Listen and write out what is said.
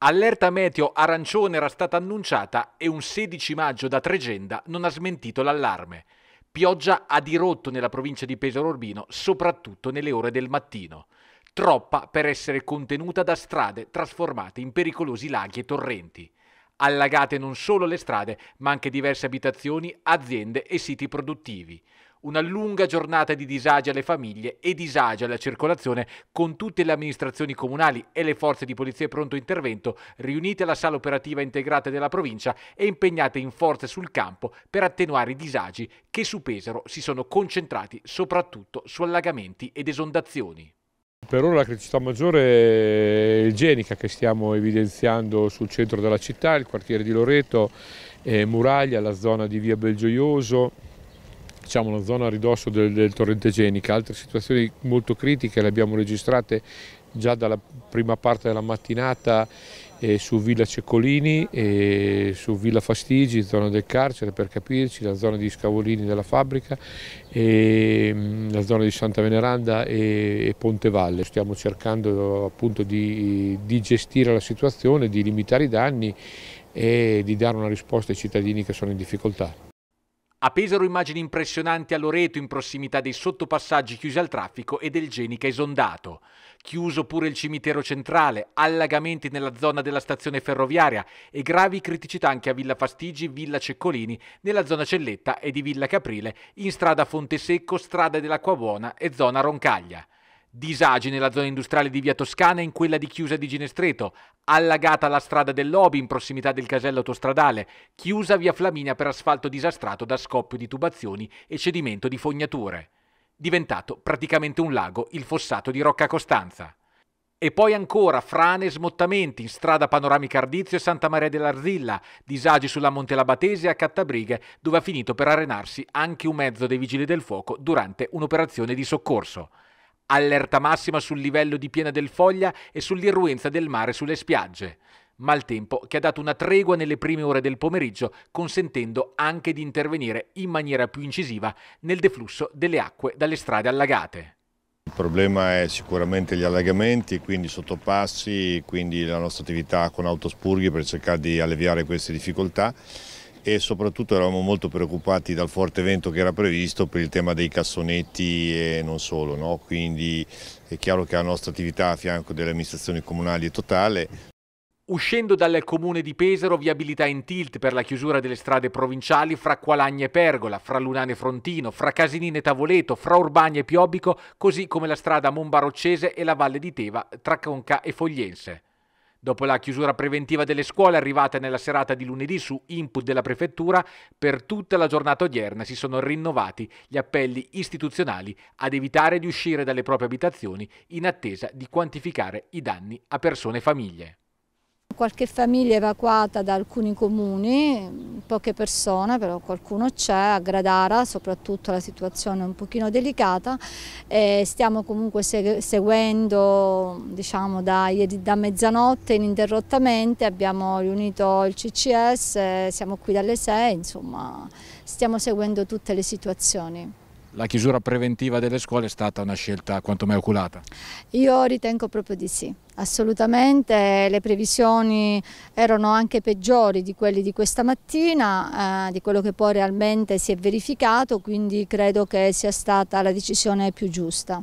Allerta meteo arancione era stata annunciata e un 16 maggio da Tregenda non ha smentito l'allarme. Pioggia ha dirotto nella provincia di Pesaro Urbino, soprattutto nelle ore del mattino. Troppa per essere contenuta da strade trasformate in pericolosi laghi e torrenti allagate non solo le strade, ma anche diverse abitazioni, aziende e siti produttivi. Una lunga giornata di disagio alle famiglie e disagio alla circolazione con tutte le amministrazioni comunali e le forze di polizia pronto intervento riunite alla sala operativa integrata della provincia e impegnate in forze sul campo per attenuare i disagi che su Pesaro si sono concentrati soprattutto su allagamenti ed esondazioni. Per ora la criticità maggiore è Genica che stiamo evidenziando sul centro della città, il quartiere di Loreto, eh, Muraglia, la zona di via Belgioioso, diciamo la zona a ridosso del, del torrente genica. Altre situazioni molto critiche le abbiamo registrate già dalla prima parte della mattinata su Villa Ceccolini, e su Villa Fastigi, zona del carcere per capirci, la zona di Scavolini della fabbrica, mm, la zona di Santa Veneranda e, Ponte Valle. Stiamo cercando appunto di, di gestire la situazione, di limitare i danni e di dare una risposta ai cittadini che sono in difficoltà. A Pesaro immagini impressionanti a Loreto in prossimità dei sottopassaggi chiusi al traffico e del Genica esondato. Chiuso pure il cimitero centrale, allagamenti nella zona della stazione ferroviaria e gravi criticità anche a Villa Fastigi, Villa Ceccolini, nella zona Celletta e di Villa Caprile, in strada Fontesecco, strada dell'Acquabuona e zona Roncaglia. Disagi nella zona industriale di Via Toscana e in quella di Chiusa di Ginestreto, allagata la strada del Lobby in prossimità del casello autostradale, chiusa Via Flaminia per asfalto disastrato da scoppio di tubazioni e cedimento di fognature. Diventato praticamente un lago il fossato di Rocca Costanza. E poi ancora frane e smottamenti in strada Panoramica Ardizio e Santa Maria dell'Arzilla, disagi sulla Montelabatese e a Cattabrighe, dove ha finito per arenarsi anche un mezzo dei vigili del fuoco durante un'operazione di soccorso. Allerta massima sul livello di piena del Foglia e sull'irruenza del mare sulle spiagge. Maltempo che ha dato una tregua nelle prime ore del pomeriggio, consentendo anche di intervenire in maniera più incisiva nel deflusso delle acque dalle strade allagate. Il problema è sicuramente gli allagamenti, quindi sottopassi, quindi la nostra attività con autospurghi per cercare di alleviare queste difficoltà e soprattutto eravamo molto preoccupati dal forte vento che era previsto per il tema dei cassonetti e non solo, no? quindi è chiaro che la nostra attività a fianco delle amministrazioni comunali è totale. Uscendo dal comune di Pesaro, viabilità in tilt per la chiusura delle strade provinciali fra Qualagna e Pergola, fra Lunane e Frontino, fra Casinine e Tavoleto, fra Urbagna e Piobbico, così come la strada Monbaroccese e la Valle di Teva tra Conca e Fogliense. Dopo la chiusura preventiva delle scuole arrivata nella serata di lunedì su input della prefettura, per tutta la giornata odierna si sono rinnovati gli appelli istituzionali ad evitare di uscire dalle proprie abitazioni in attesa di quantificare i danni a persone e famiglie qualche famiglia evacuata da alcuni comuni, poche persone, però qualcuno c'è, a Gradara soprattutto la situazione è un pochino delicata e stiamo comunque seguendo diciamo, da, da mezzanotte ininterrottamente, abbiamo riunito il CCS, siamo qui dalle 6, insomma stiamo seguendo tutte le situazioni la chiusura preventiva delle scuole è stata una scelta quanto mai oculata? Io ritengo proprio di sì. Assolutamente, le previsioni erano anche peggiori di quelle di questa mattina, eh, di quello che poi realmente si è verificato, quindi credo che sia stata la decisione più giusta.